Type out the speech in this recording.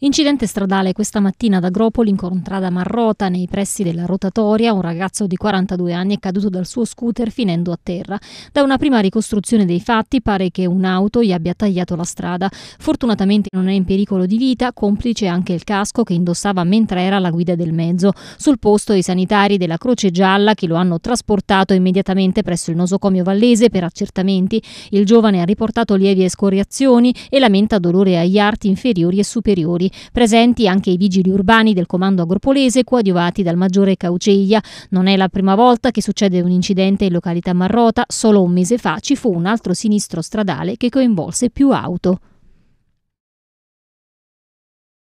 Incidente stradale questa mattina ad Agropoli in contrada Marrota, nei pressi della rotatoria, un ragazzo di 42 anni è caduto dal suo scooter finendo a terra. Da una prima ricostruzione dei fatti pare che un'auto gli abbia tagliato la strada. Fortunatamente non è in pericolo di vita, complice anche il casco che indossava mentre era alla guida del mezzo. Sul posto i sanitari della Croce Gialla che lo hanno trasportato immediatamente presso il nosocomio vallese per accertamenti. Il giovane ha riportato lievi escoriazioni e lamenta dolore agli arti inferiori e superiori operativi, presenti anche i vigili urbani del comando agropolese coadiuvati dal maggiore Cauceia. Non è la prima volta che succede un incidente in località Marrota, solo un mese fa ci fu un altro sinistro stradale che coinvolse più auto.